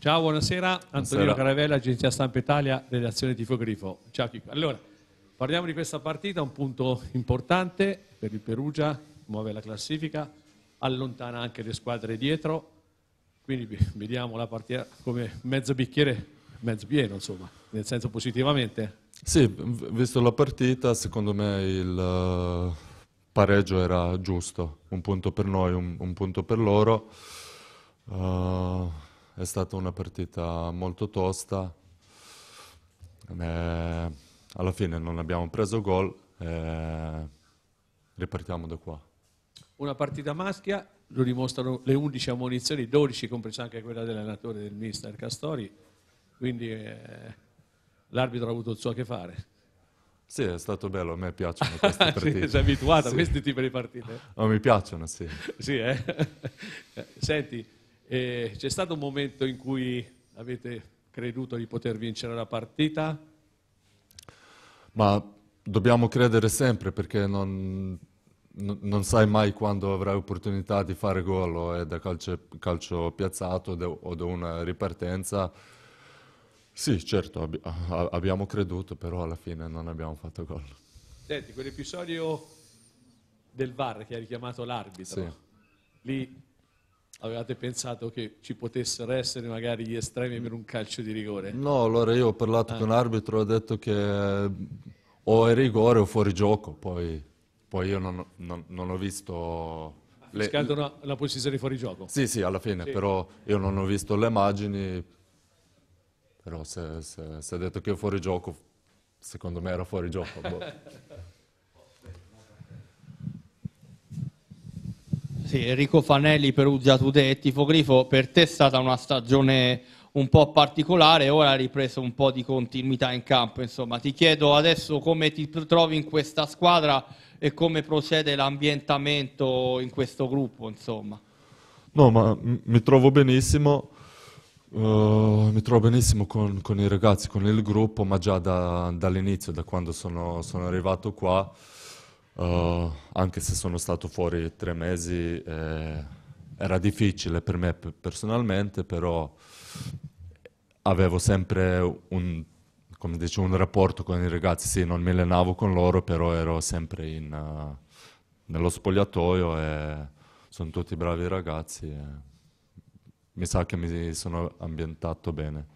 Ciao, buonasera. Antonio buonasera. Caravella, Agenzia Stampa Italia, redazione Tifo Grifo. Ciao Chico. Allora, parliamo di questa partita, un punto importante per il Perugia, muove la classifica, allontana anche le squadre dietro, quindi vediamo la partita come mezzo bicchiere, mezzo pieno insomma, nel senso positivamente. Sì, visto la partita, secondo me il eh, pareggio era giusto, un punto per noi, un, un punto per loro. Uh... È stata una partita molto tosta. Eh, alla fine non abbiamo preso gol. Eh, ripartiamo da qua. Una partita maschia, lo dimostrano le 11 ammonizioni, 12 compresa anche quella dell'allenatore del mister Castori, quindi eh, l'arbitro ha avuto il suo a che fare. Sì, è stato bello, a me piacciono queste partite. sì, sei abituato sì. a questi tipi di partite? No, oh, mi piacciono, sì. sì, eh? Senti, e c'è stato un momento in cui avete creduto di poter vincere la partita? Ma dobbiamo credere sempre perché non, non sai mai quando avrai opportunità di fare gol o è da calcio, calcio piazzato o da una ripartenza. Sì, certo, ab- abbiamo creduto, però alla fine non abbiamo fatto gol. Senti, quell'episodio del VAR che ha richiamato l'arbitro, sì. lì avevate pensato che ci potessero essere magari gli estremi per un calcio di rigore? No, allora io ho parlato ah. con l'arbitro, ho detto che eh, o è rigore o fuori gioco, poi, poi io non, non, non, ho visto... Le... Scaldano la posizione di fuori gioco? Sì, sì, alla fine, sì. però io non ho visto le immagini, però se, se ha detto che è fuori gioco, secondo me era fuori gioco. boh. Sì, Enrico Fanelli, per Perugia Today, Tifogrifo, per te è stata una stagione un po' particolare, ora ha ripreso un po' di continuità in campo, insomma. Ti chiedo adesso come ti trovi in questa squadra e come procede l'ambientamento in questo gruppo, insomma. No, ma mi trovo benissimo, uh, mi trovo benissimo con, con, i ragazzi, con il gruppo, ma già da, dall'inizio, da quando sono, sono arrivato qua, eh, anche se sono stato fuori tre mesi, eh, era difficile per me personalmente, però avevo sempre un, dice, un, rapporto con i ragazzi, sì, non mi allenavo con loro, però ero sempre in, uh, nello spogliatoio e sono tutti bravi ragazzi. mi sa che mi sono ambientato bene.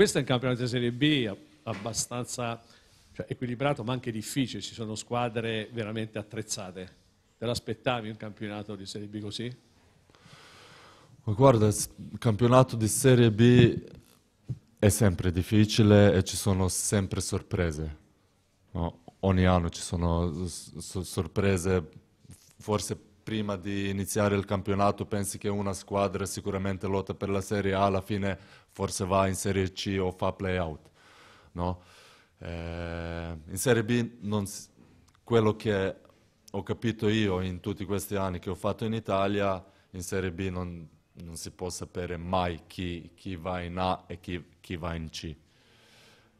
Questo è un campionato di Serie B abbastanza cioè, equilibrato ma anche difficile, ci sono squadre veramente attrezzate. Te l'aspettavi un campionato di Serie B così? Guarda, il campionato di Serie B è sempre difficile e ci sono sempre sorprese. No? Ogni anno ci sono sorprese forse prima di iniziare il campionato pensi che una squadra sicuramente lotta per la Serie A, alla fine forse va in Serie C o fa play-out. No? Eh, in Serie B non, quello che ho capito io in tutti questi anni che ho fatto in Italia, in Serie B non, non si può sapere mai chi, chi, va in A e chi, chi va in C.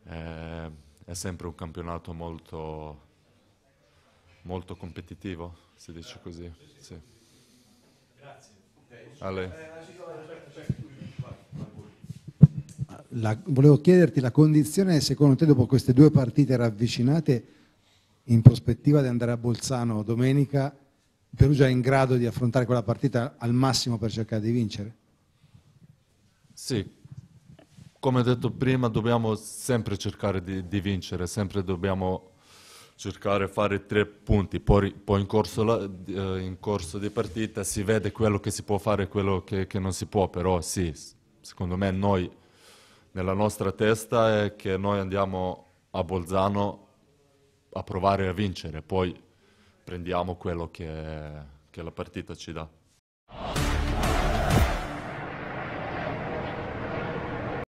Eh, è sempre un campionato molto molto competitivo, si dice così. Sì. Grazie. Eh, a certo, certo, La, volevo chiederti la condizione, secondo te, dopo queste due partite ravvicinate, in prospettiva di andare a Bolzano domenica, Perugia è in grado di affrontare quella partita al massimo per cercare di vincere? Sì, come detto prima, dobbiamo sempre cercare di, di vincere, sempre dobbiamo cercare di fare tre punti, poi, poi in, corso eh, in, corso di partita si vede quello che si può fare e quello che, che, non si può, però sì, secondo me noi, nella nostra testa è che noi andiamo a Bolzano a provare a vincere, poi prendiamo quello che, che la partita ci dà.